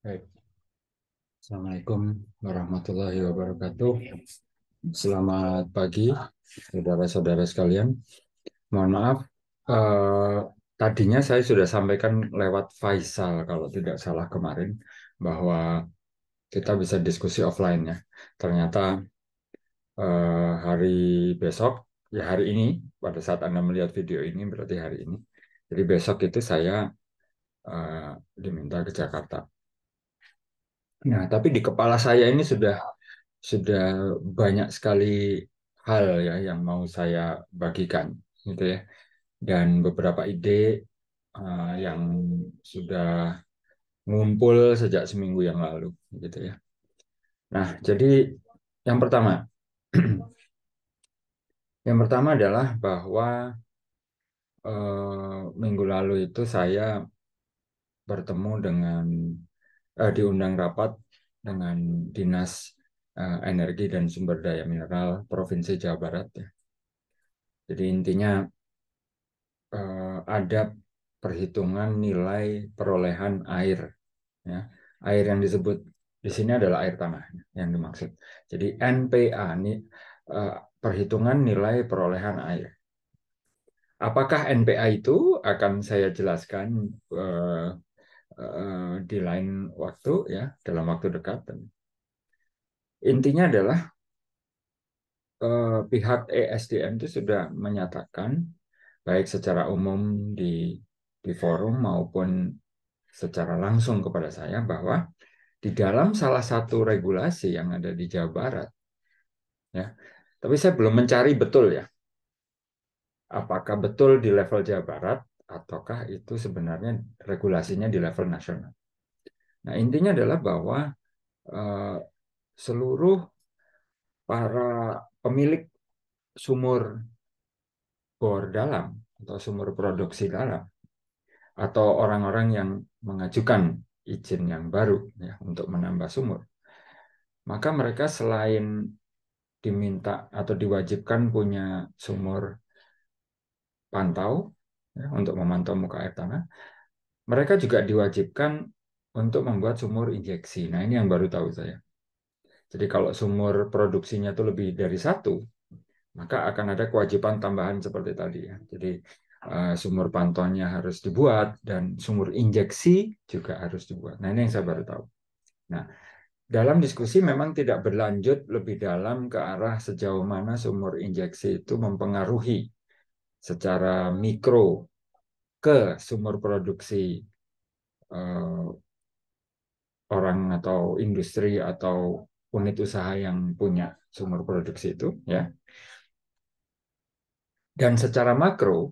Baik. Assalamualaikum warahmatullahi wabarakatuh. Selamat pagi, saudara-saudara sekalian. Mohon maaf, eh, tadinya saya sudah sampaikan lewat Faisal, kalau tidak salah kemarin, bahwa kita bisa diskusi offline ya. Ternyata eh, hari besok, ya hari ini, pada saat Anda melihat video ini, berarti hari ini. Jadi besok itu saya eh, diminta ke Jakarta Nah, tapi di kepala saya ini sudah sudah banyak sekali hal ya yang mau saya bagikan gitu ya. Dan beberapa ide uh, yang sudah ngumpul sejak seminggu yang lalu gitu ya. Nah, jadi yang pertama yang pertama adalah bahwa uh, minggu lalu itu saya bertemu dengan uh, diundang rapat dengan Dinas uh, Energi dan Sumber Daya Mineral Provinsi Jawa Barat. Ya. Jadi intinya uh, ada perhitungan nilai perolehan air. Ya. Air yang disebut di sini adalah air tanah yang dimaksud. Jadi NPA ini perhitungan nilai perolehan air. Apakah NPA itu akan saya jelaskan Eh, di lain waktu ya dalam waktu dekat. Intinya adalah uh, pihak ESDM itu sudah menyatakan baik secara umum di di forum maupun secara langsung kepada saya bahwa di dalam salah satu regulasi yang ada di Jawa Barat ya tapi saya belum mencari betul ya apakah betul di level Jawa Barat ataukah itu sebenarnya regulasinya di level nasional. Nah, intinya adalah bahwa eh, seluruh para pemilik sumur bor dalam atau sumur produksi dalam atau orang-orang yang mengajukan izin yang baru ya untuk menambah sumur maka mereka selain diminta atau diwajibkan punya sumur pantau ya, untuk memantau muka air tanah. Mereka juga diwajibkan untuk membuat sumur injeksi. Nah ini yang baru tahu saya. Jadi kalau sumur produksinya itu lebih dari satu, maka akan ada kewajiban tambahan seperti tadi ya. Jadi eh, sumur pantauannya harus dibuat dan sumur injeksi juga harus dibuat. Nah ini yang saya baru tahu. Nah dalam diskusi memang tidak berlanjut lebih dalam ke arah sejauh mana sumur injeksi itu mempengaruhi secara mikro ke sumber produksi uh, orang atau industri atau unit usaha yang punya sumber produksi itu ya. Dan secara makro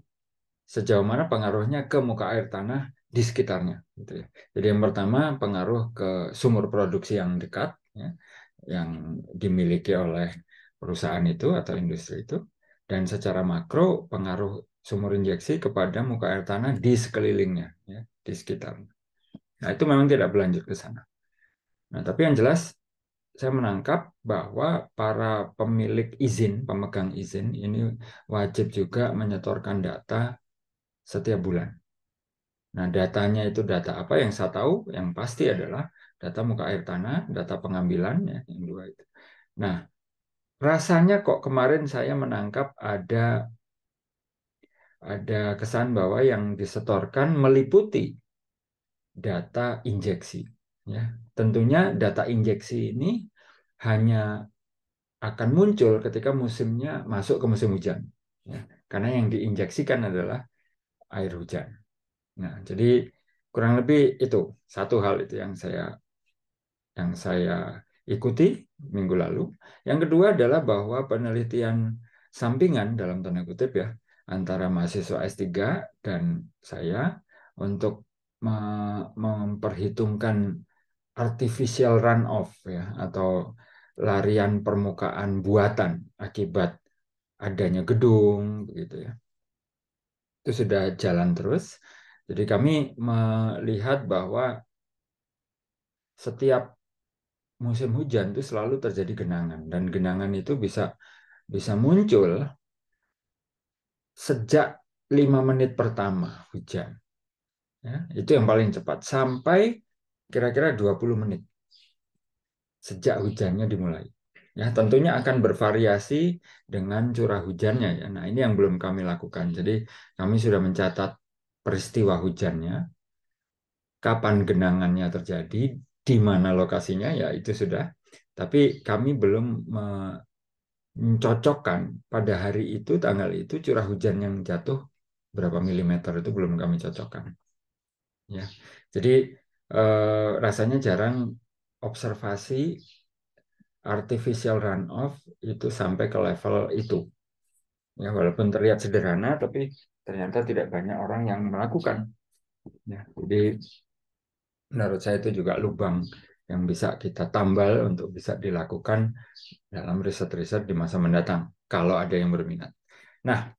sejauh mana pengaruhnya ke muka air tanah di sekitarnya gitu ya. Jadi yang pertama pengaruh ke sumber produksi yang dekat ya, yang dimiliki oleh perusahaan itu atau industri itu dan secara makro pengaruh sumur injeksi kepada muka air tanah di sekelilingnya, ya, di sekitarnya. Nah, itu memang tidak berlanjut ke sana. Nah, tapi yang jelas saya menangkap bahwa para pemilik izin, pemegang izin ini wajib juga menyetorkan data setiap bulan. Nah, datanya itu data apa yang saya tahu, yang pasti adalah data muka air tanah, data pengambilannya yang dua itu. Nah, rasanya kok kemarin saya menangkap ada ada kesan bahwa yang disetorkan meliputi data injeksi. Ya, tentunya data injeksi ini hanya akan muncul ketika musimnya masuk ke musim hujan. Ya, karena yang diinjeksikan adalah air hujan. Nah, jadi kurang lebih itu satu hal itu yang saya yang saya ikuti minggu lalu. Yang kedua adalah bahwa penelitian sampingan dalam tanda kutip ya antara mahasiswa S3 dan saya untuk memperhitungkan artificial runoff ya atau larian permukaan buatan akibat adanya gedung begitu ya. Itu sudah jalan terus. Jadi kami melihat bahwa setiap musim hujan itu selalu terjadi genangan dan genangan itu bisa bisa muncul sejak lima menit pertama hujan. Ya, itu yang paling cepat sampai kira-kira 20 menit sejak hujannya dimulai. Ya, tentunya akan bervariasi dengan curah hujannya ya. Nah, ini yang belum kami lakukan. Jadi, kami sudah mencatat peristiwa hujannya, kapan genangannya terjadi, di mana lokasinya ya itu sudah. Tapi kami belum mencocokkan pada hari itu tanggal itu curah hujan yang jatuh berapa milimeter itu belum kami cocokkan. Ya. Jadi eh, rasanya jarang observasi artificial runoff itu sampai ke level itu. Ya, walaupun terlihat sederhana tapi ternyata tidak banyak orang yang melakukan. Ya, jadi menurut saya itu juga lubang yang bisa kita tambal untuk bisa dilakukan dalam riset-riset di masa mendatang kalau ada yang berminat. Nah,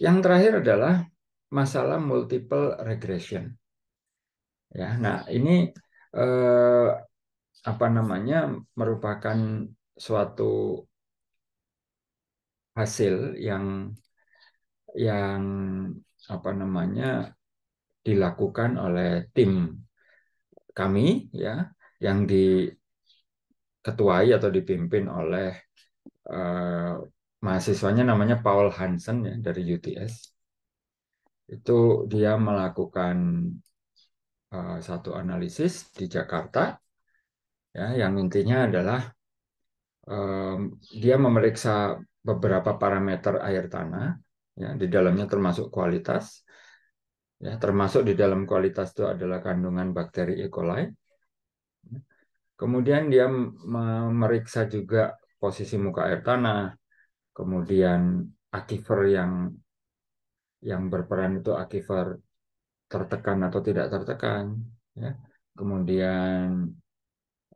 yang terakhir adalah masalah multiple regression. Ya, nah ini eh, apa namanya merupakan suatu hasil yang yang apa namanya dilakukan oleh tim kami ya yang diketuai atau dipimpin oleh uh, mahasiswanya namanya Paul Hansen ya dari UTS itu dia melakukan uh, satu analisis di Jakarta ya yang intinya adalah um, dia memeriksa beberapa parameter air tanah ya di dalamnya termasuk kualitas ya termasuk di dalam kualitas itu adalah kandungan bakteri E. coli Kemudian dia memeriksa juga posisi muka air tanah, kemudian akifer yang yang berperan itu akifer tertekan atau tidak tertekan, ya. kemudian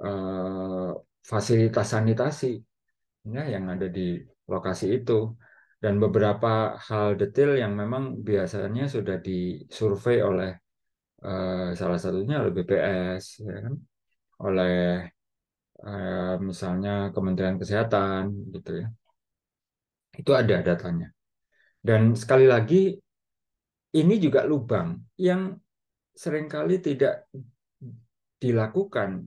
eh, fasilitas sanitasi ya, yang ada di lokasi itu, dan beberapa hal detail yang memang biasanya sudah disurvei oleh eh, salah satunya oleh BPS, ya kan? oleh eh, misalnya Kementerian Kesehatan gitu ya. Itu ada datanya. Dan sekali lagi ini juga lubang yang seringkali tidak dilakukan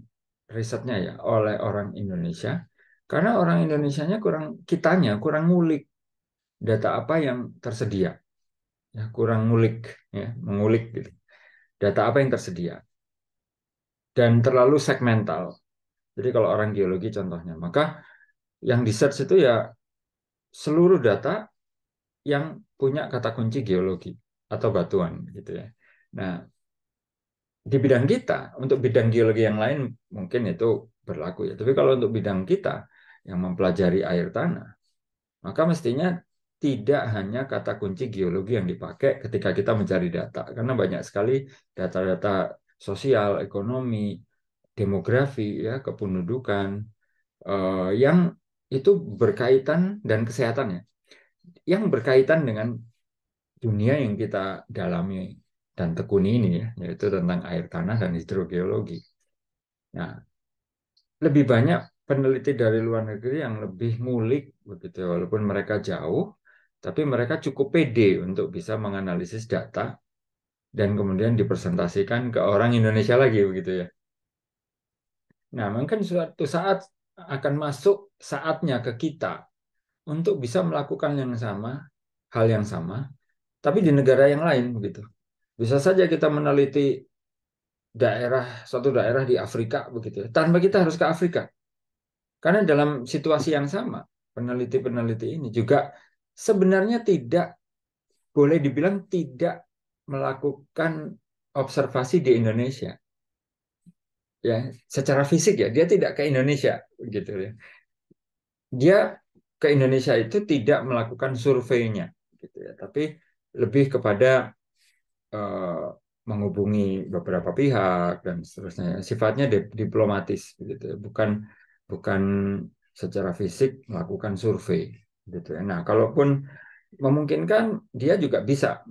risetnya ya oleh orang Indonesia karena orang Indonesianya kurang kitanya kurang ngulik data apa yang tersedia ya kurang ngulik ya mengulik gitu data apa yang tersedia dan terlalu segmental. Jadi kalau orang geologi contohnya, maka yang di search itu ya seluruh data yang punya kata kunci geologi atau batuan gitu ya. Nah, di bidang kita, untuk bidang geologi yang lain mungkin itu berlaku ya. Tapi kalau untuk bidang kita yang mempelajari air tanah, maka mestinya tidak hanya kata kunci geologi yang dipakai ketika kita mencari data karena banyak sekali data-data sosial, ekonomi, demografi, ya kependudukan uh, yang itu berkaitan dan kesehatan ya, yang berkaitan dengan dunia yang kita dalami dan tekuni ini ya, yaitu tentang air tanah dan hidrogeologi. Nah, lebih banyak peneliti dari luar negeri yang lebih ngulik begitu, ya, walaupun mereka jauh, tapi mereka cukup pede untuk bisa menganalisis data dan kemudian dipresentasikan ke orang Indonesia lagi begitu ya. Nah, mungkin suatu saat akan masuk saatnya ke kita untuk bisa melakukan yang sama, hal yang sama, tapi di negara yang lain begitu. Bisa saja kita meneliti daerah suatu daerah di Afrika begitu ya. Tanpa kita harus ke Afrika. Karena dalam situasi yang sama, peneliti-peneliti ini juga sebenarnya tidak boleh dibilang tidak melakukan observasi di Indonesia. Ya, secara fisik ya, dia tidak ke Indonesia gitu ya. Dia ke Indonesia itu tidak melakukan surveinya gitu ya, tapi lebih kepada uh, menghubungi beberapa pihak dan seterusnya. Sifatnya diplomatis gitu ya, bukan bukan secara fisik melakukan survei gitu ya. Nah, kalaupun memungkinkan dia juga bisa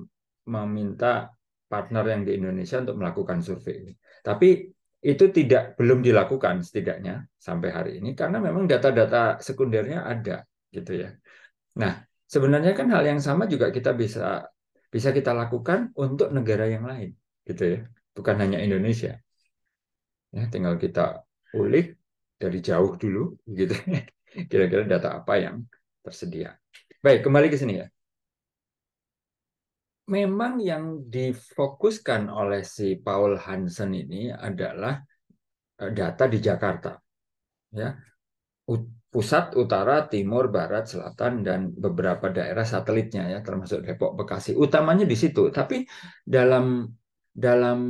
meminta partner yang di Indonesia untuk melakukan survei ini. Tapi itu tidak belum dilakukan setidaknya sampai hari ini karena memang data-data sekundernya ada gitu ya. Nah, sebenarnya kan hal yang sama juga kita bisa bisa kita lakukan untuk negara yang lain gitu ya. Bukan hanya Indonesia. Ya, tinggal kita ulik dari jauh dulu gitu. Kira-kira data apa yang tersedia. Baik, kembali ke sini ya memang yang difokuskan oleh si Paul Hansen ini adalah eh, data di Jakarta. Ya. Pusat, utara, timur, barat, selatan dan beberapa daerah satelitnya ya termasuk Depok, Bekasi. Utamanya di situ, tapi dalam dalam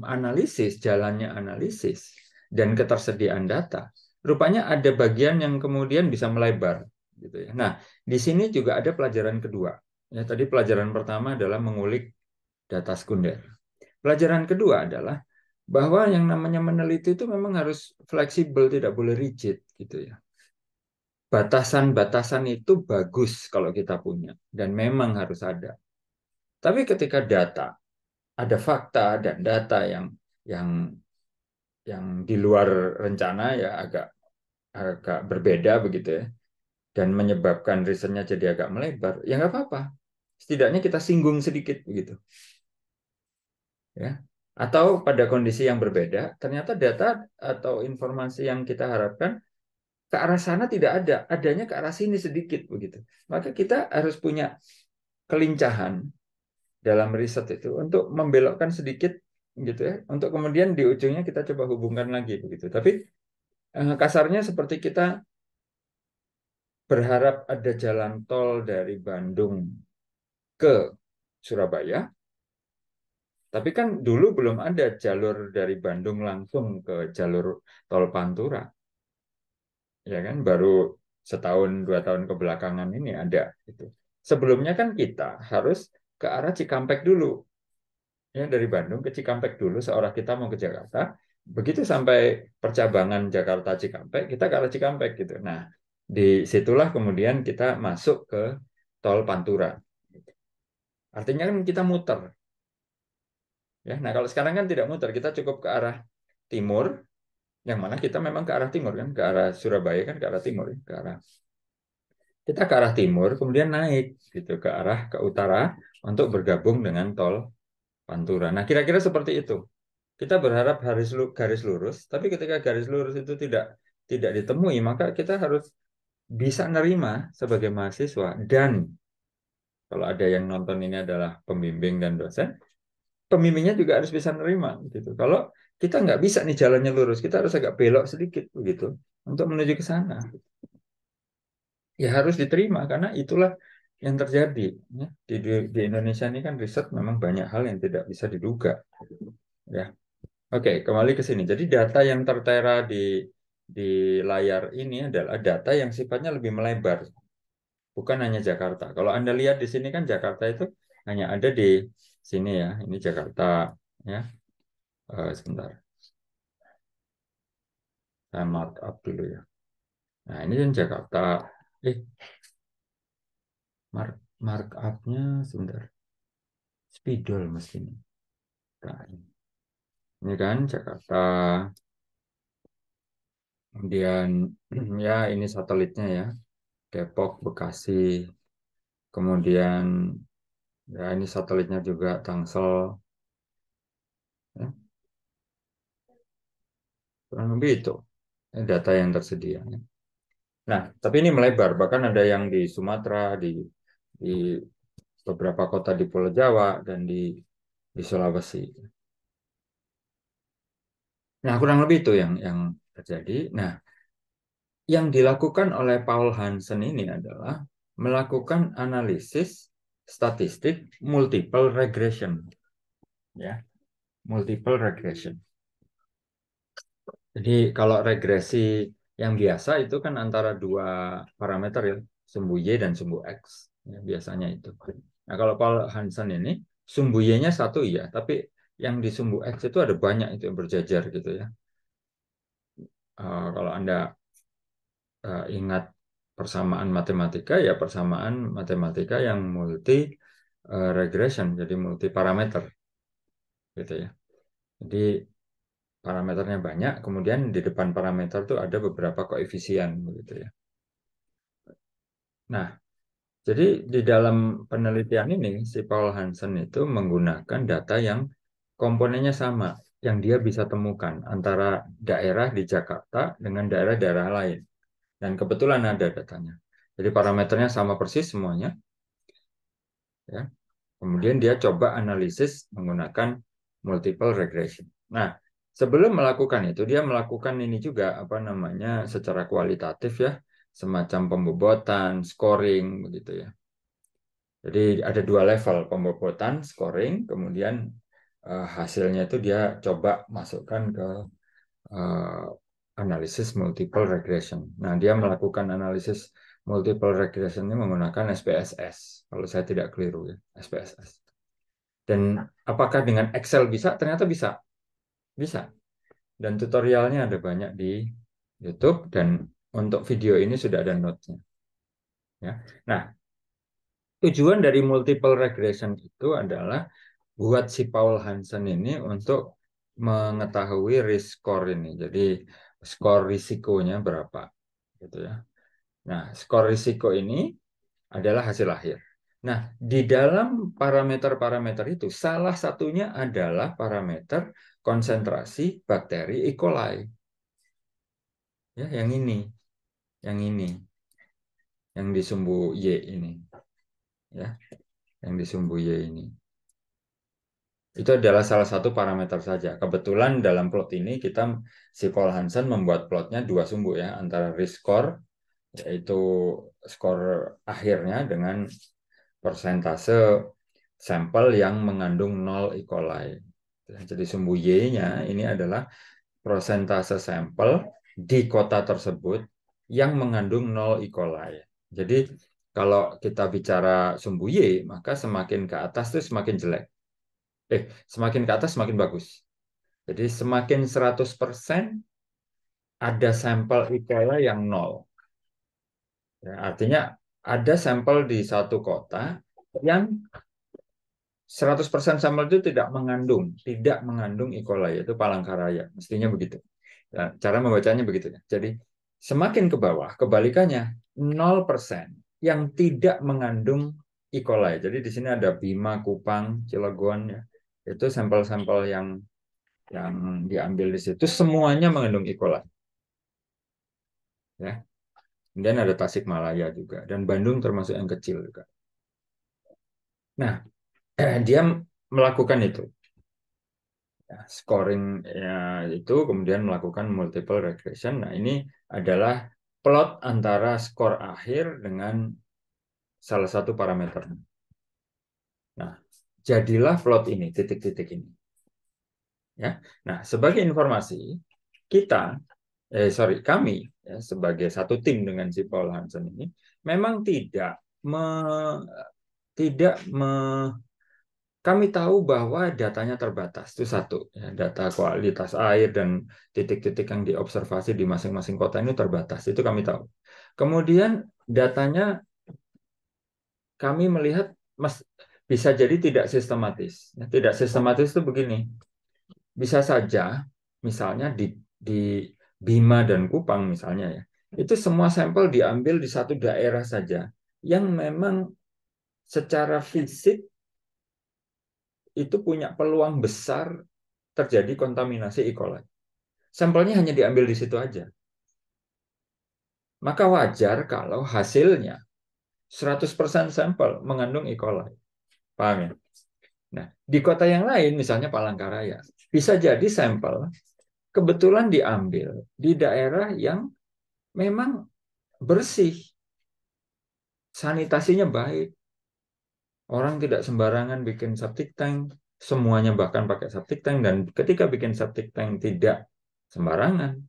analisis jalannya analisis dan ketersediaan data, rupanya ada bagian yang kemudian bisa melebar gitu ya. Nah, di sini juga ada pelajaran kedua Ya, tadi pelajaran pertama adalah mengulik data sekunder. Pelajaran kedua adalah bahwa yang namanya meneliti itu memang harus fleksibel, tidak boleh rigid gitu ya. Batasan-batasan itu bagus kalau kita punya dan memang harus ada. Tapi ketika data ada fakta dan data yang yang yang di luar rencana ya agak agak berbeda begitu ya dan menyebabkan risetnya jadi agak melebar ya nggak apa-apa setidaknya kita singgung sedikit begitu. Ya. Atau pada kondisi yang berbeda, ternyata data atau informasi yang kita harapkan ke arah sana tidak ada, adanya ke arah sini sedikit begitu. Maka kita harus punya kelincahan dalam riset itu untuk membelokkan sedikit gitu ya, untuk kemudian di ujungnya kita coba hubungkan lagi begitu. Tapi eh, kasarnya seperti kita berharap ada jalan tol dari Bandung ke Surabaya. Tapi kan dulu belum ada jalur dari Bandung langsung ke jalur tol Pantura. Ya kan baru setahun dua tahun kebelakangan ini ada itu. Sebelumnya kan kita harus ke arah Cikampek dulu. Ya dari Bandung ke Cikampek dulu seorang kita mau ke Jakarta. Begitu sampai percabangan Jakarta Cikampek, kita ke arah Cikampek gitu. Nah, disitulah kemudian kita masuk ke tol Pantura Artinya kan kita muter. Ya, nah kalau sekarang kan tidak muter, kita cukup ke arah timur, yang mana kita memang ke arah timur kan, ke arah Surabaya kan ke arah timur, ya, ke arah kita ke arah timur, kemudian naik gitu ke arah ke utara untuk bergabung dengan tol Pantura. Nah kira-kira seperti itu. Kita berharap garis garis lurus, tapi ketika garis lurus itu tidak tidak ditemui, maka kita harus bisa nerima sebagai mahasiswa dan kalau ada yang nonton ini adalah pembimbing dan dosen, pembimbingnya juga harus bisa nerima gitu. Kalau kita nggak bisa nih jalannya lurus, kita harus agak belok sedikit begitu untuk menuju ke sana. Ya harus diterima karena itulah yang terjadi ya. di, di, di Indonesia ini kan riset memang banyak hal yang tidak bisa diduga ya oke kembali ke sini jadi data yang tertera di di layar ini adalah data yang sifatnya lebih melebar bukan hanya Jakarta. Kalau Anda lihat di sini kan Jakarta itu hanya ada di sini ya. Ini Jakarta ya. Uh, sebentar. Saya mark up dulu ya. Nah, ini kan Jakarta. Eh. Mark mark up-nya sebentar. Spidol mesin. Nah, ini kan Jakarta. Kemudian ya ini satelitnya ya. Depok, Bekasi, kemudian ya ini satelitnya juga Tangsel. Ya. Kurang lebih itu ya, data yang tersedia. Ya. Nah, tapi ini melebar, bahkan ada yang di Sumatera, di, di beberapa kota di Pulau Jawa, dan di, di Sulawesi. Nah, kurang lebih itu yang yang terjadi. Nah, yang dilakukan oleh Paul Hansen ini adalah melakukan analisis statistik multiple regression. Ya. Multiple regression. Jadi kalau regresi yang biasa itu kan antara dua parameter ya, sumbu Y dan sumbu X. Ya, biasanya itu. Nah, kalau Paul Hansen ini sumbu Y-nya satu ya, tapi yang di sumbu X itu ada banyak itu yang berjajar gitu ya. Uh, kalau Anda uh, ingat persamaan matematika ya persamaan matematika yang multi uh, regression jadi multi parameter gitu ya jadi parameternya banyak kemudian di depan parameter tuh ada beberapa koefisien gitu ya nah jadi di dalam penelitian ini si Paul Hansen itu menggunakan data yang komponennya sama yang dia bisa temukan antara daerah di Jakarta dengan daerah-daerah lain dan kebetulan ada datanya. Jadi parameternya sama persis semuanya. Ya. Kemudian dia coba analisis menggunakan multiple regression. Nah, sebelum melakukan itu dia melakukan ini juga apa namanya secara kualitatif ya, semacam pembobotan, scoring begitu ya. Jadi ada dua level pembobotan, scoring, kemudian eh, hasilnya itu dia coba masukkan ke eh, analisis multiple regression. Nah, dia melakukan analisis multiple regression ini menggunakan SPSS, kalau saya tidak keliru ya, SPSS. Dan apakah dengan Excel bisa? Ternyata bisa. Bisa. Dan tutorialnya ada banyak di YouTube dan untuk video ini sudah ada note-nya. Ya. Nah, tujuan dari multiple regression itu adalah buat si Paul Hansen ini untuk mengetahui risk score ini. Jadi skor risikonya berapa gitu ya. Nah, skor risiko ini adalah hasil akhir. Nah, di dalam parameter-parameter itu salah satunya adalah parameter konsentrasi bakteri E. coli. Ya, yang ini. Yang ini. Yang di sumbu Y ini. Ya. Yang di sumbu Y ini. Itu adalah salah satu parameter saja. Kebetulan dalam plot ini kita si Paul Hansen membuat plotnya dua sumbu ya, antara risk score yaitu skor akhirnya dengan persentase sampel yang mengandung nol E. coli. Jadi sumbu Y-nya ini adalah persentase sampel di kota tersebut yang mengandung nol E. coli. Jadi kalau kita bicara sumbu Y, maka semakin ke atas itu semakin jelek eh semakin ke atas semakin bagus. Jadi semakin 100% ada sampel Ikela yang nol. Ya, artinya ada sampel di satu kota yang 100% sampel itu tidak mengandung, tidak mengandung E. yaitu palangkaraya. Mestinya begitu. Nah, cara membacanya begitu. Ya. Jadi, semakin ke bawah, kebalikannya 0% yang tidak mengandung E. coli. Jadi di sini ada Bima, Kupang, Cilegon, ya itu sampel-sampel yang yang diambil di situ semuanya mengandung E. coli. Ya. Kemudian ada Tasik Malaya juga dan Bandung termasuk yang kecil juga. Nah, eh, dia melakukan itu. Ya, scoring ya, itu kemudian melakukan multiple regression. Nah, ini adalah plot antara skor akhir dengan salah satu parameternya jadilah float ini, titik-titik ini. Ya. Nah, sebagai informasi, kita eh sorry, kami ya, sebagai satu tim dengan si Paul Hansen ini memang tidak me, tidak me, kami tahu bahwa datanya terbatas itu satu ya, data kualitas air dan titik-titik yang diobservasi di masing-masing kota ini terbatas itu kami tahu kemudian datanya kami melihat mas bisa jadi tidak sistematis. Nah, tidak sistematis itu begini. Bisa saja misalnya di di Bima dan Kupang misalnya ya. Itu semua sampel diambil di satu daerah saja yang memang secara fisik itu punya peluang besar terjadi kontaminasi E. coli. Sampelnya hanya diambil di situ aja. Maka wajar kalau hasilnya 100% sampel mengandung E. coli. Paham ya? Nah, di kota yang lain, misalnya Palangkaraya, bisa jadi sampel kebetulan diambil di daerah yang memang bersih, sanitasinya baik, orang tidak sembarangan bikin septic tank, semuanya bahkan pakai septic tank, dan ketika bikin septic tank tidak sembarangan.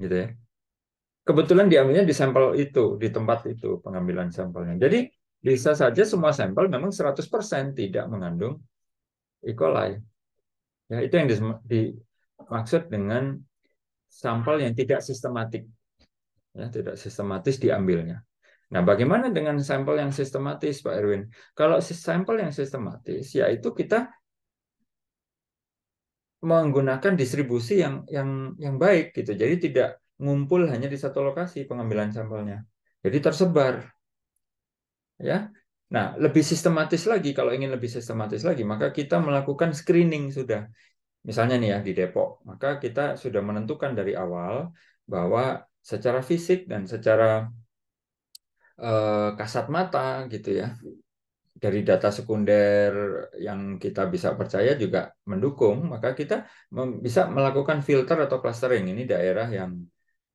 Gitu ya. Kebetulan diambilnya di sampel itu, di tempat itu pengambilan sampelnya. Jadi bisa saja semua sampel memang 100% tidak mengandung E. coli. Ya, itu yang dimaksud dengan sampel yang tidak sistematik. Ya, tidak sistematis diambilnya. Nah, bagaimana dengan sampel yang sistematis, Pak Erwin? Kalau sampel yang sistematis, yaitu kita menggunakan distribusi yang yang yang baik gitu. Jadi tidak ngumpul hanya di satu lokasi pengambilan sampelnya. Jadi tersebar ya. Nah, lebih sistematis lagi kalau ingin lebih sistematis lagi, maka kita melakukan screening sudah. Misalnya nih ya di Depok, maka kita sudah menentukan dari awal bahwa secara fisik dan secara eh, kasat mata gitu ya. Dari data sekunder yang kita bisa percaya juga mendukung, maka kita bisa melakukan filter atau clustering. Ini daerah yang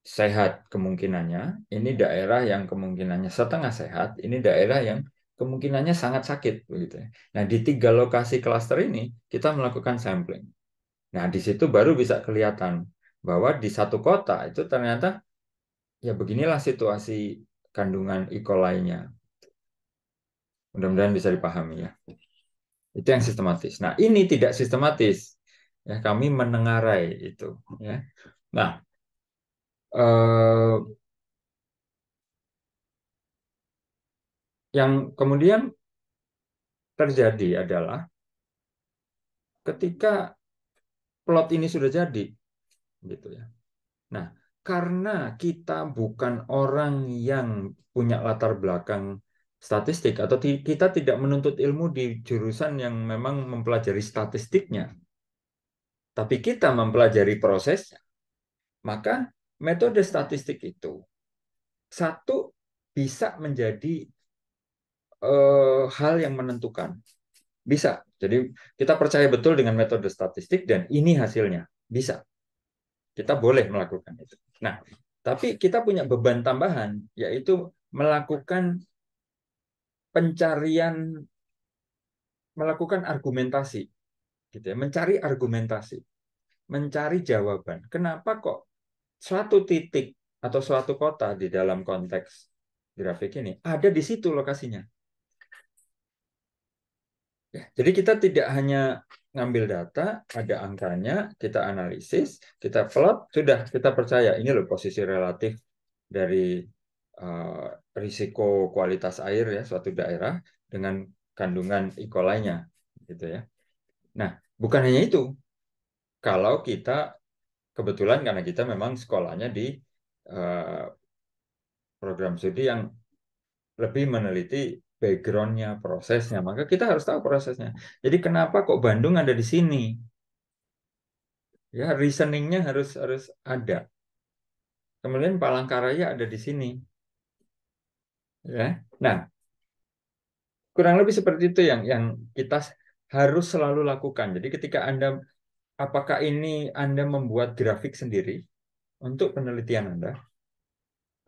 sehat kemungkinannya, ini daerah yang kemungkinannya setengah sehat, ini daerah yang kemungkinannya sangat sakit begitu. Ya. Nah, di tiga lokasi klaster ini kita melakukan sampling. Nah, di situ baru bisa kelihatan bahwa di satu kota itu ternyata ya beginilah situasi kandungan E. coli-nya. Mudah-mudahan bisa dipahami ya. Itu yang sistematis. Nah, ini tidak sistematis. Ya, kami menengarai itu ya. Nah, eh, yang kemudian terjadi adalah ketika plot ini sudah jadi gitu ya. Nah, karena kita bukan orang yang punya latar belakang statistik atau kita tidak menuntut ilmu di jurusan yang memang mempelajari statistiknya, tapi kita mempelajari prosesnya, maka metode statistik itu satu bisa menjadi uh, hal yang menentukan. Bisa. Jadi kita percaya betul dengan metode statistik dan ini hasilnya. Bisa. Kita boleh melakukan itu. Nah, tapi kita punya beban tambahan yaitu melakukan pencarian melakukan argumentasi gitu ya, mencari argumentasi, mencari jawaban. Kenapa kok suatu titik atau suatu kota di dalam konteks grafik ini ada di situ lokasinya. Ya, jadi kita tidak hanya ngambil data, ada angkanya, kita analisis, kita plot, sudah kita percaya ini loh posisi relatif dari uh, risiko kualitas air ya suatu daerah dengan kandungan E. coli-nya gitu ya. Nah, bukan hanya itu. Kalau kita kebetulan karena kita memang sekolahnya di eh, program studi yang lebih meneliti backgroundnya, prosesnya. Maka kita harus tahu prosesnya. Jadi kenapa kok Bandung ada di sini? Ya, reasoningnya harus harus ada. Kemudian Palangkaraya ada di sini. Ya, nah kurang lebih seperti itu yang yang kita harus selalu lakukan. Jadi ketika anda apakah ini Anda membuat grafik sendiri untuk penelitian Anda?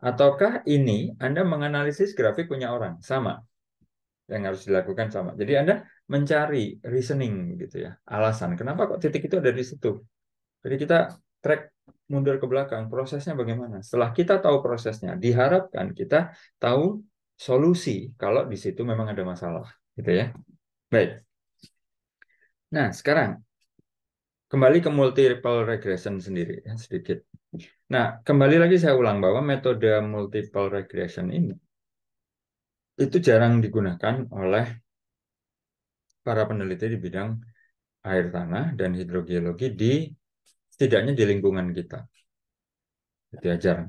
Ataukah ini Anda menganalisis grafik punya orang? Sama. Yang harus dilakukan sama. Jadi Anda mencari reasoning gitu ya, alasan kenapa kok titik itu ada di situ. Jadi kita track mundur ke belakang, prosesnya bagaimana? Setelah kita tahu prosesnya, diharapkan kita tahu solusi kalau di situ memang ada masalah, gitu ya. Baik. Nah, sekarang Kembali ke multiple regression sendiri ya, sedikit. Nah, kembali lagi saya ulang bahwa metode multiple regression ini itu jarang digunakan oleh para peneliti di bidang air tanah dan hidrogeologi di setidaknya di lingkungan kita. Itu ya, jarang.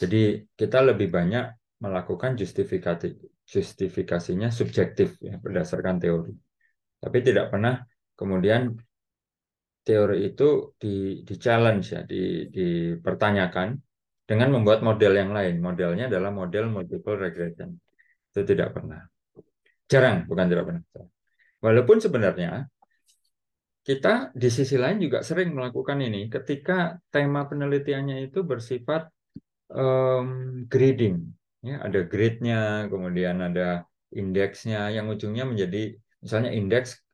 Jadi kita lebih banyak melakukan justifikasi justifikasinya subjektif ya berdasarkan teori. Tapi tidak pernah kemudian teori itu di, di challenge ya, di, dipertanyakan dengan membuat model yang lain. Modelnya adalah model multiple regression. Itu tidak pernah. Jarang, bukan tidak pernah. Walaupun sebenarnya kita di sisi lain juga sering melakukan ini ketika tema penelitiannya itu bersifat um, grading. Ya, ada grade-nya, kemudian ada indeksnya yang ujungnya menjadi misalnya indeks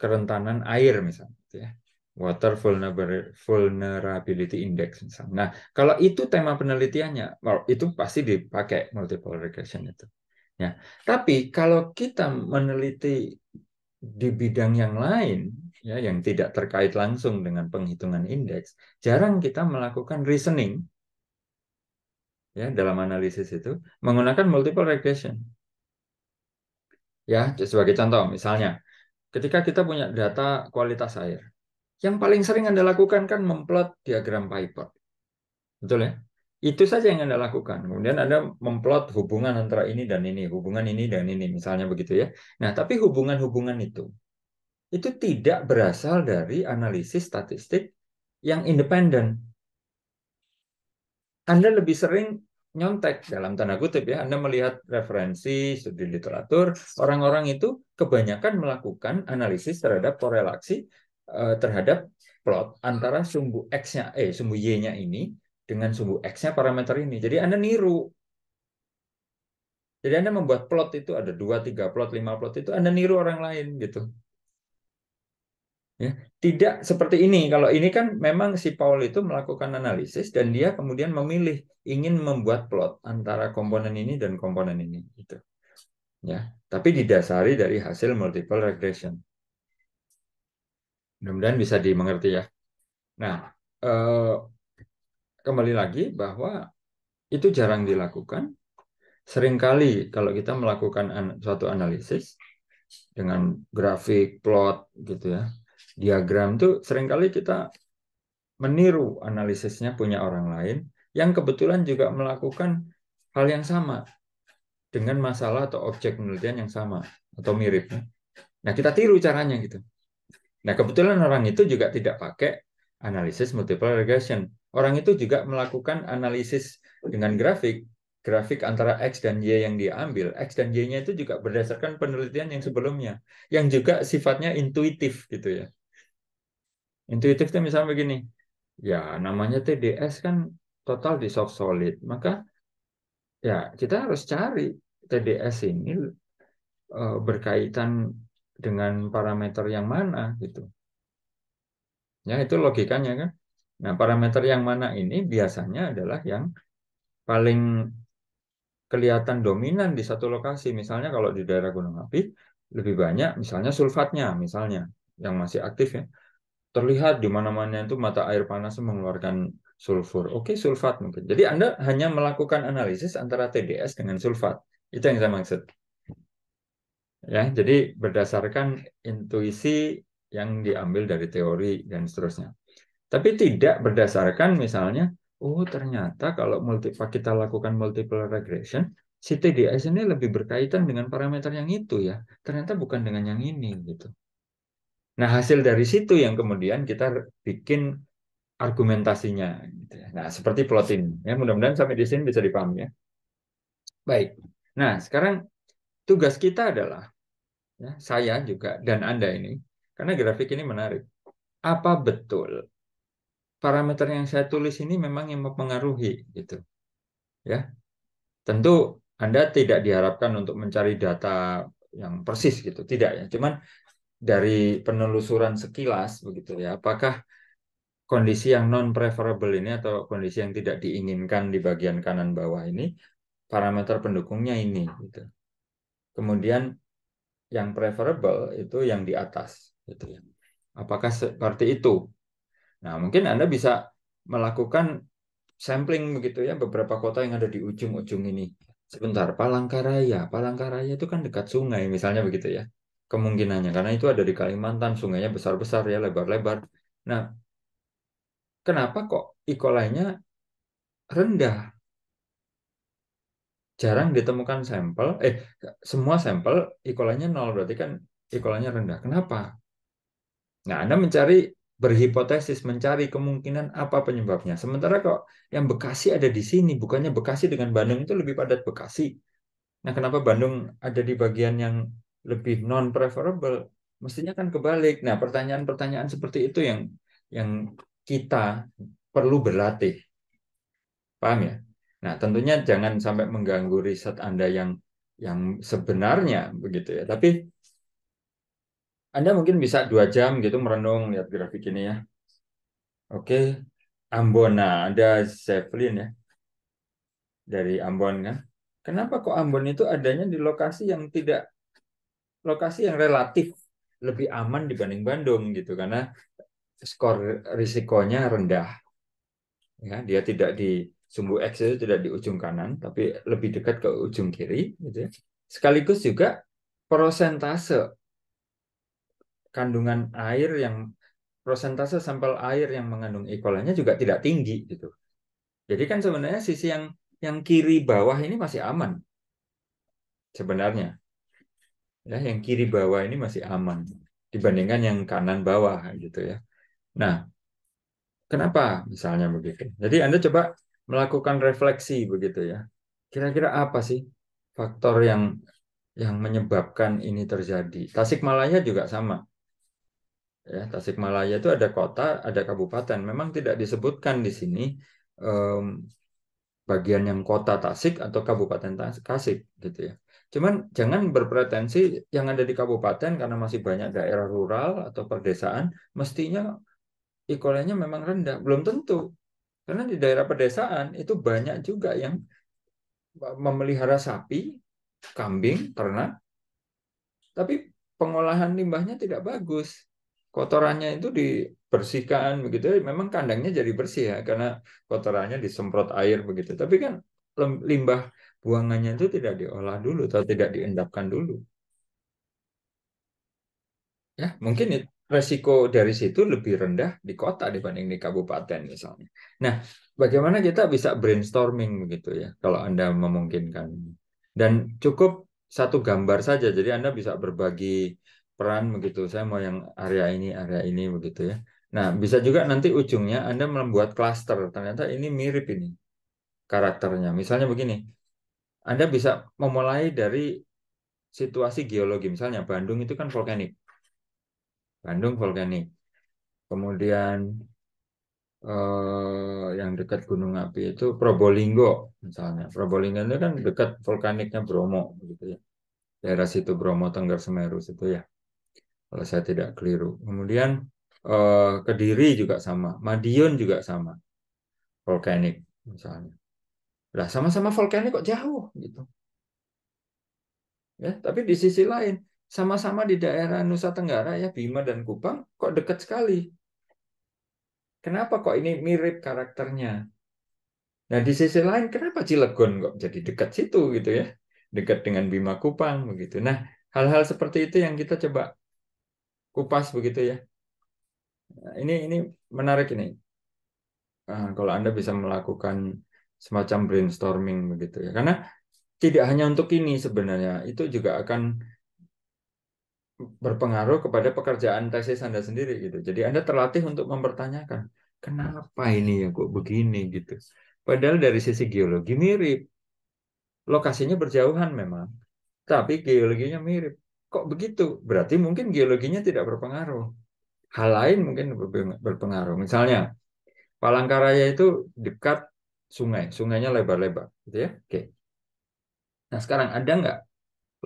kerentanan air misalnya gitu ya. Water Vulnerability Index misalnya. Nah, kalau itu tema penelitiannya, itu pasti dipakai multiple regression itu. Ya. Tapi kalau kita meneliti di bidang yang lain, ya yang tidak terkait langsung dengan penghitungan indeks, jarang kita melakukan reasoning ya dalam analisis itu menggunakan multiple regression. Ya, sebagai contoh misalnya ketika kita punya data kualitas air, yang paling sering Anda lakukan kan memplot diagram Piper. Betul ya? Itu saja yang Anda lakukan. Kemudian Anda memplot hubungan antara ini dan ini, hubungan ini dan ini, misalnya begitu ya. Nah, tapi hubungan-hubungan itu, itu tidak berasal dari analisis statistik yang independen. Anda lebih sering nyontek dalam tanda kutip ya. Anda melihat referensi studi literatur, orang-orang itu kebanyakan melakukan analisis terhadap korelasi eh, terhadap plot antara sumbu x-nya eh sumbu y-nya ini dengan sumbu x-nya parameter ini. Jadi Anda niru. Jadi Anda membuat plot itu ada dua, tiga plot, lima plot itu Anda niru orang lain gitu. Ya, tidak seperti ini. Kalau ini kan memang si Paul itu melakukan analisis dan dia kemudian memilih ingin membuat plot antara komponen ini dan komponen ini. Itu. Ya, tapi didasari dari hasil multiple regression. Mudah-mudahan bisa dimengerti ya. Nah, eh, kembali lagi bahwa itu jarang dilakukan. Seringkali kalau kita melakukan an suatu analisis dengan grafik, plot gitu ya, diagram tuh seringkali kita meniru analisisnya punya orang lain yang kebetulan juga melakukan hal yang sama dengan masalah atau objek penelitian yang sama atau mirip. Nah, kita tiru caranya gitu. Nah, kebetulan orang itu juga tidak pakai analisis multiple regression. Orang itu juga melakukan analisis dengan grafik, grafik antara X dan Y yang diambil. X dan Y-nya itu juga berdasarkan penelitian yang sebelumnya, yang juga sifatnya intuitif gitu ya. Intuitif misalnya begini, ya namanya TDS kan total di soft solid, maka ya kita harus cari TDS ini uh, berkaitan dengan parameter yang mana gitu. Ya itu logikanya kan. Nah parameter yang mana ini biasanya adalah yang paling kelihatan dominan di satu lokasi. Misalnya kalau di daerah gunung api lebih banyak misalnya sulfatnya misalnya yang masih aktif ya terlihat di mana-mana itu mata air panas mengeluarkan sulfur. Oke, sulfat mungkin. Jadi Anda hanya melakukan analisis antara TDS dengan sulfat. Itu yang saya maksud. Ya, jadi berdasarkan intuisi yang diambil dari teori dan seterusnya. Tapi tidak berdasarkan misalnya, oh ternyata kalau multiple, kita lakukan multiple regression, si TDS ini lebih berkaitan dengan parameter yang itu ya. Ternyata bukan dengan yang ini gitu. Nah, hasil dari situ yang kemudian kita bikin argumentasinya. Gitu ya. Nah, seperti plot ini. Ya, mudah-mudahan sampai di sini bisa dipahami ya. Baik. Nah, sekarang tugas kita adalah, ya, saya juga dan Anda ini, karena grafik ini menarik. Apa betul parameter yang saya tulis ini memang yang mempengaruhi gitu. Ya. Tentu Anda tidak diharapkan untuk mencari data yang persis gitu, tidak ya. Cuman dari penelusuran sekilas begitu ya, apakah kondisi yang non preferable ini atau kondisi yang tidak diinginkan di bagian kanan bawah ini parameter pendukungnya ini gitu. Kemudian yang preferable itu yang di atas gitu ya. Apakah seperti itu? Nah, mungkin Anda bisa melakukan sampling begitu ya beberapa kota yang ada di ujung-ujung ini. Sebentar, Palangkaraya. Palangkaraya itu kan dekat sungai misalnya begitu ya kemungkinannya karena itu ada di Kalimantan sungainya besar-besar ya lebar-lebar. Nah, kenapa kok ikolanya rendah? Jarang ditemukan sampel, eh semua sampel ikolanya nol berarti kan ikolanya rendah. Kenapa? Nah, Anda mencari berhipotesis mencari kemungkinan apa penyebabnya. Sementara kok yang Bekasi ada di sini, bukannya Bekasi dengan Bandung itu lebih padat Bekasi. Nah, kenapa Bandung ada di bagian yang lebih non preferable mestinya kan kebalik nah pertanyaan-pertanyaan seperti itu yang yang kita perlu berlatih paham ya nah tentunya jangan sampai mengganggu riset anda yang yang sebenarnya begitu ya tapi anda mungkin bisa dua jam gitu merenung lihat grafik ini ya oke Ambon nah ada Zeppelin ya dari Ambon kan kenapa kok Ambon itu adanya di lokasi yang tidak lokasi yang relatif lebih aman dibanding Bandung gitu karena skor risikonya rendah. Ya, dia tidak di sumbu X itu tidak di ujung kanan tapi lebih dekat ke ujung kiri gitu ya. Sekaligus juga persentase kandungan air yang persentase sampel air yang mengandung E. coli-nya juga tidak tinggi gitu. Jadi kan sebenarnya sisi yang yang kiri bawah ini masih aman sebenarnya ya yang kiri bawah ini masih aman dibandingkan yang kanan bawah gitu ya. Nah, kenapa misalnya begitu? Jadi Anda coba melakukan refleksi begitu ya. Kira-kira apa sih faktor yang yang menyebabkan ini terjadi? Tasik Malaya juga sama. Ya, Tasik Malaya itu ada kota, ada kabupaten. Memang tidak disebutkan di sini um, bagian yang kota Tasik atau kabupaten Tasik gitu ya. Cuman jangan berpretensi yang ada di kabupaten karena masih banyak daerah rural atau perdesaan, mestinya ikolanya memang rendah. Belum tentu. Karena di daerah pedesaan itu banyak juga yang memelihara sapi, kambing, ternak, tapi pengolahan limbahnya tidak bagus. Kotorannya itu dibersihkan begitu. Memang kandangnya jadi bersih ya karena kotorannya disemprot air begitu. Tapi kan limbah buangannya itu tidak diolah dulu atau tidak diendapkan dulu. Ya, mungkin resiko dari situ lebih rendah di kota dibanding di kabupaten misalnya. Nah, bagaimana kita bisa brainstorming begitu ya kalau Anda memungkinkan. Dan cukup satu gambar saja jadi Anda bisa berbagi peran begitu. Saya mau yang area ini, area ini begitu ya. Nah, bisa juga nanti ujungnya Anda membuat klaster. Ternyata ini mirip ini karakternya. Misalnya begini, anda bisa memulai dari situasi geologi. Misalnya Bandung itu kan vulkanik. Bandung vulkanik. Kemudian eh, yang dekat gunung api itu Probolinggo misalnya. Probolinggo itu kan dekat vulkaniknya Bromo gitu ya. Daerah situ Bromo Tenggar Semeru situ ya. Kalau saya tidak keliru. Kemudian eh, Kediri juga sama, Madiun juga sama. vulkanik misalnya. Lah sama-sama vulkanik kok jauh gitu. Ya, tapi di sisi lain sama-sama di daerah Nusa Tenggara ya Bima dan Kupang kok dekat sekali. Kenapa kok ini mirip karakternya? Nah di sisi lain kenapa Cilegon kok jadi dekat situ gitu ya, dekat dengan Bima Kupang begitu. Nah hal-hal seperti itu yang kita coba kupas begitu ya. Nah, ini ini menarik ini. Nah, kalau anda bisa melakukan semacam brainstorming begitu ya. Karena tidak hanya untuk ini sebenarnya, itu juga akan berpengaruh kepada pekerjaan tesis Anda sendiri gitu. Jadi Anda terlatih untuk mempertanyakan, kenapa ini ya kok begini gitu. Padahal dari sisi geologi mirip. Lokasinya berjauhan memang, tapi geologinya mirip. Kok begitu? Berarti mungkin geologinya tidak berpengaruh. Hal lain mungkin berpengaruh. Misalnya, Palangkaraya itu dekat sungai, sungainya lebar-lebar, gitu ya. Oke. Nah sekarang ada nggak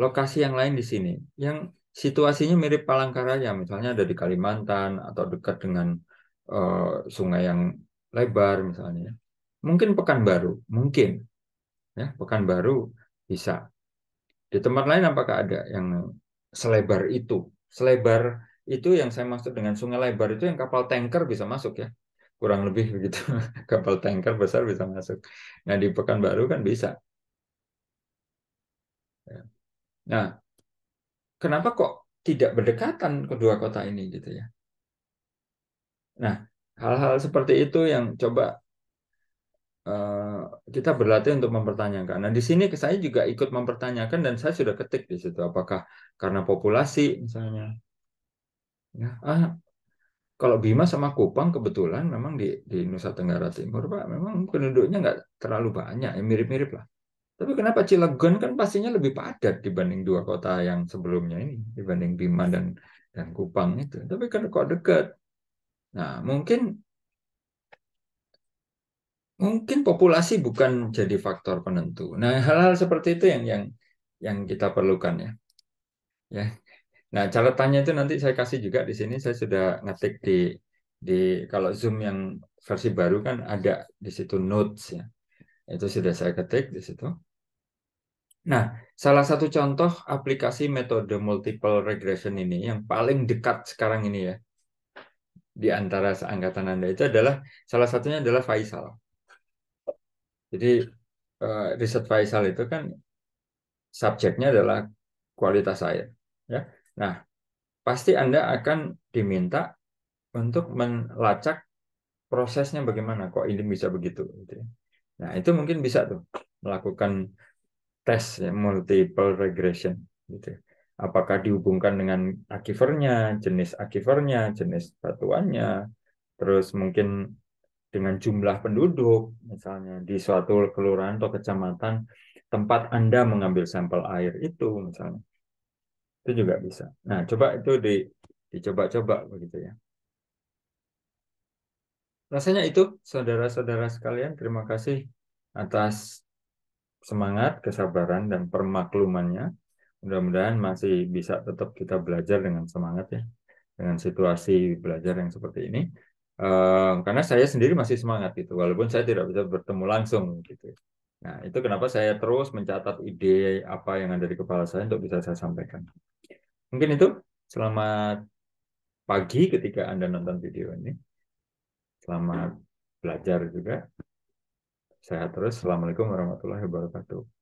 lokasi yang lain di sini yang situasinya mirip Palangkaraya, misalnya ada di Kalimantan atau dekat dengan uh, sungai yang lebar misalnya. Ya. Mungkin Pekanbaru, mungkin ya Pekanbaru bisa. Di tempat lain apakah ada yang selebar itu? Selebar itu yang saya maksud dengan sungai lebar itu yang kapal tanker bisa masuk ya kurang lebih begitu kapal tanker besar bisa masuk. Nah di Pekanbaru kan bisa. Ya. Nah kenapa kok tidak berdekatan kedua kota ini gitu ya? Nah hal-hal seperti itu yang coba eh, kita berlatih untuk mempertanyakan. Nah di sini saya juga ikut mempertanyakan dan saya sudah ketik di situ apakah karena populasi misalnya. Ya, ah, kalau Bima sama Kupang kebetulan memang di, di Nusa Tenggara Timur Pak memang penduduknya nggak terlalu banyak ya mirip-mirip lah tapi kenapa Cilegon kan pastinya lebih padat dibanding dua kota yang sebelumnya ini dibanding Bima dan dan Kupang itu tapi kan kok dekat nah mungkin mungkin populasi bukan jadi faktor penentu nah hal-hal seperti itu yang yang yang kita perlukan ya ya Nah, catatannya itu nanti saya kasih juga di sini. Saya sudah ngetik di di kalau Zoom yang versi baru kan ada di situ notes ya. Itu sudah saya ketik di situ. Nah, salah satu contoh aplikasi metode multiple regression ini yang paling dekat sekarang ini ya di antara seangkatan Anda itu adalah salah satunya adalah Faisal. Jadi eh, riset Faisal itu kan subjeknya adalah kualitas air ya Nah, pasti Anda akan diminta untuk melacak prosesnya bagaimana kok ini bisa begitu gitu ya. Nah, itu mungkin bisa tuh melakukan tes ya, multiple regression gitu. Ya. Apakah dihubungkan dengan akifernya, jenis akifernya, jenis batuannya, terus mungkin dengan jumlah penduduk misalnya di suatu kelurahan atau kecamatan tempat Anda mengambil sampel air itu misalnya itu juga bisa. Nah, coba itu di dicoba-coba begitu ya. Rasanya itu saudara-saudara sekalian, terima kasih atas semangat, kesabaran dan permaklumannya. Mudah-mudahan masih bisa tetap kita belajar dengan semangat ya, dengan situasi belajar yang seperti ini. karena saya sendiri masih semangat gitu, walaupun saya tidak bisa bertemu langsung gitu. Nah, itu kenapa saya terus mencatat ide apa yang ada di kepala saya untuk bisa saya sampaikan. Mungkin itu selamat pagi ketika Anda nonton video ini. Selamat belajar juga. Sehat terus. Assalamualaikum warahmatullahi wabarakatuh.